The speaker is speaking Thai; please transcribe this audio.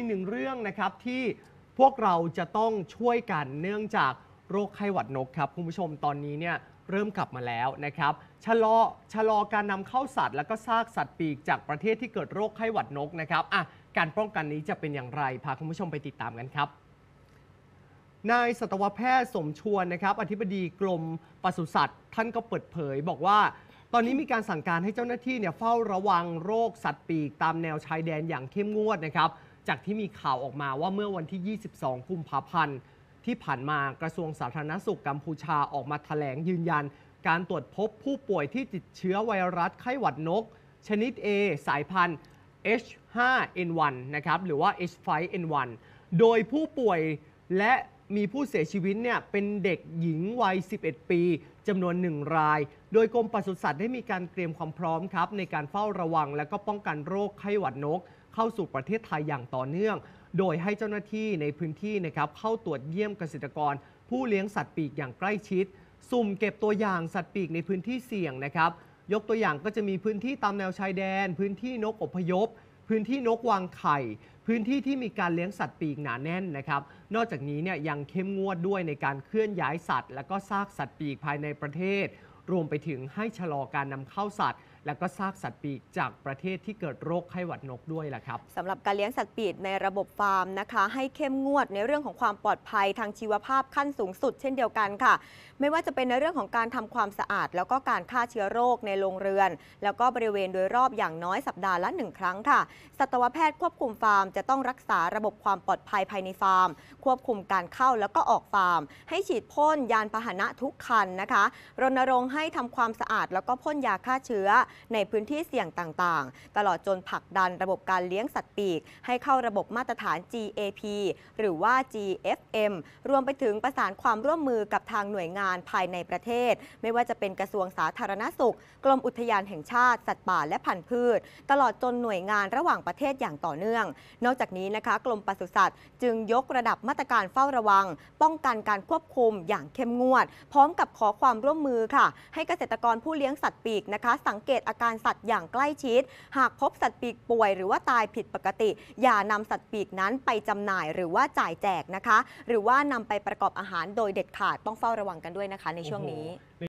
ีกหนึ่งเรื่องนะครับที่พวกเราจะต้องช่วยกันเนื่องจากโรคไข้หวัดนกครับคุณผู้ชมตอนนี้เนี่ยเริ่มกลับมาแล้วนะครับชะลอชะลอการนำเข้าสัตว์ แล้วก็ซากสัตว์ปีกจากประเทศที่เกิดโรคไข้หวัดนกนะครับอ่ะการป้องกันนี้จะเป็นอย่างไรพาคุณผู้ชมไปติดตามกันครับนายสัตวแพทย์สมชวนนะครับอธิบดีกรมปศุสัตว์ ท่านก็เปิดเผย บอกว่าตอนนี้มีการสั่งการให้เจ้าหน้าที่เนี่ยเฝ้าระวังโรคสัตว์ปีกตามแนวชายแดนอย่างเข้มงวดนะครับจากที่มีข่าวออกมาว่าเมื่อวันที่ 22กุมภาพันธ์ที่ผ่านมากระทรวงสาธารณสุขกัมพูชาออกมาถแถลงยืนยัน การตรวจพบผู้ป่วยที่ติดเชื้อไวรัสไข้หวัดนก ชนิด A สายพันธุ์ H5N1 นะครับหรือว่า H5N1 โดยผู้ป่วยและมีผู้เสียชีวิตเนี่ยเป็นเด็กหญิงวัย 11 ปีจำนวน 1 ราย โดยกรมปศุสัตว์ได้มีการเตรียมความพร้อมครับในการเฝ้าระวังและก็ป้องกันโรคไข้หวัดนกเข้าสู่ประเทศไทยอย่างต่อเนื่อง โดยให้เจ้าหน้าที่ในพื้นที่นะครับเข้าตรวจเยี่ยมเกษตรกร ผู้เลี้ยงสัตว์ปีกอย่างใกล้ชิด สุ่มเก็บตัวอย่างสัตว์ปีกในพื้นที่เสี่ยงนะครับยกตัวอย่างก็จะมีพื้นที่ตามแนวชายแดน พื้นที่นกอพยพ พื้นที่นกวางไข่ พื้นที่ที่มีการเลี้ยงสัตว์ปีกหนาแน่นนะครับนอกจากนี้เนี่ยยังเข้มงวดด้วยในการเคลื่อนย้ายสัตว์และก็ซากสัตว์ปีกภายในประเทศรวมไปถึงให้ชะลอการนำเข้าสัตว์ และก็ซากสัตว์ปีกจากประเทศที่เกิดโรคไข้หวัดนกด้วยล่ะครับสำหรับการเลี้ยงสัตว์ปีกในระบบฟาร์มนะคะ ให้เข้มงวดในเรื่องของความปลอดภัยทางชีวภาพขั้นสูงสุด เช่นเดียวกันค่ะ ไม่ว่าจะเป็นในเรื่องของการทำความสะอาด แล้วก็การฆ่าเชื้อโรคในโรงเรือน แล้วก็บริเวณโดยรอบอย่างน้อยสัปดาห์ละหนึ่งครั้งค่ะสัตวแพทย์ควบคุมฟาร์มจะต้องรักษาระบบความปลอดภัยภายในฟาร์ม ควบคุมการเข้าแล้วก็ออกฟาร์ม ให้ฉีดพ่นยานพาหนะทุกคันนะคะรณรงค์ให้ให้ทำความสะอาดแล้วก็พ่นยาฆ่าเชื้อ ในพื้นที่เสี่ยงต่าง ๆ ตลอดจนผลักดันระบบการเลี้ยงสัตว์ปีก ให้เข้าระบบมาตรฐาน GAP หรือว่า GFM รวมไปถึงประสานความร่วมมือกับทางหน่วยงานภายในประเทศ ไม่ว่าจะเป็นกระทรวงสาธารณสุข กรมอุทยานแห่งชาติ สัตว์ป่าและพันธุ์พืช ตลอดจนหน่วยงานระหว่างประเทศอย่างต่อเนื่อง นอกจากนี้นะคะกรมปศุสัตว์ จึงยกระดับมาตรการเฝ้าระวัง ป้องกันการควบคุมอย่างเข้มงวด พร้อมกับขอความร่วมมือค่ะให้เกษตรกรผู้เลี้ยงสัตว์ปีกนะคะ สังเกตอาการสัตว์อย่างใกล้ชิด หากพบสัตว์ปีกป่วยหรือว่าตายผิดปกติ อย่านำสัตว์ปีกนั้นไปจำหน่ายหรือว่าจ่ายแจกนะคะ หรือว่านำไปประกอบอาหารโดยเด็ดขาดต้องเฝ้าระวังกันด้วยนะคะในช่วงนี้